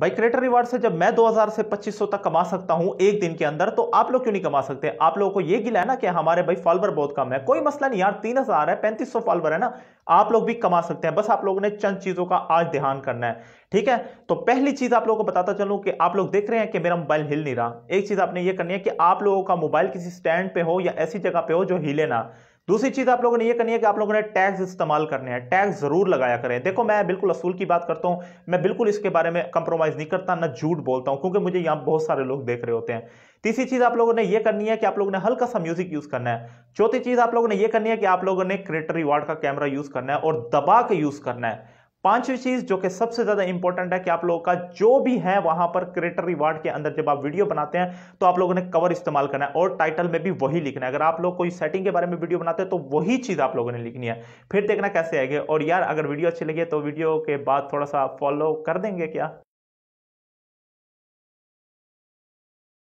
भाई creator reward से जब मैं 2000 से 2500 तक कमा सकता हूं एक दिन के अंदर तो आप लोग क्यों नहीं कमा सकते आप लोगों को यह गिला है ना कि हमारे भाई फॉलोवर बहुत कम है कोई मसला नहीं यार 3000 है 3500 फॉलोवर है ना आप लोग भी कमा सकते हैं बस आप लोगों ने चंद चीजों का आज ध्यान करना है ठीक है तो पहली चीज आप लोगों को बताता चलूं कि आप लोग देख रहे हैं कि मेरा मोबाइल हिल नहीं रहा एक चीज आपने ये करनी है कि आप लोगों का मोबाइल किसी स्टैंड पे हो या ऐसी जगह पे हो जो हिले ना दूसरी चीज़ आप लोगों ने ये करनी है कि आप लोगों ने टैग्स इस्तेमाल करने हैं टैग्स ज़रूर लगाया करें देखो मैं बिल्कुल असूल की बात करता हूं मैं बिल्कुल इसके बारे में कंप्रोमाइज़ नहीं करता ना झूठ बोलता हूं क्योंकि मुझे यहां बहुत सारे लोग देख रहे होते हैं तीसरी चीज़ आप लोगों ने यह करनी है कि आप लोगों ने हल्का सा म्यूजिक यूज़ करना है चौथी चीज़ आप लोगों ने यह करनी है कि आप लोगों ने क्रिएटर रिवार्ड का कैमरा यूज़ करना है और दबा के यूज़ करना है पांचवी चीज जो कि सबसे ज्यादा इंपॉर्टेंट है कि आप लोगों का जो भी है वहां पर क्रिएटर रिवार्ड के अंदर जब आप वीडियो बनाते हैं तो आप लोगों ने कवर इस्तेमाल करना है और टाइटल में भी वही लिखना है अगर आप लोग कोई सेटिंग के बारे में वीडियो बनाते हैं तो वही चीज आप लोगों ने लिखनी है फिर देखना कैसे आएगी और यार अगर वीडियो अच्छी लगी तो वीडियो के बाद थोड़ा सा फॉलो कर देंगे क्या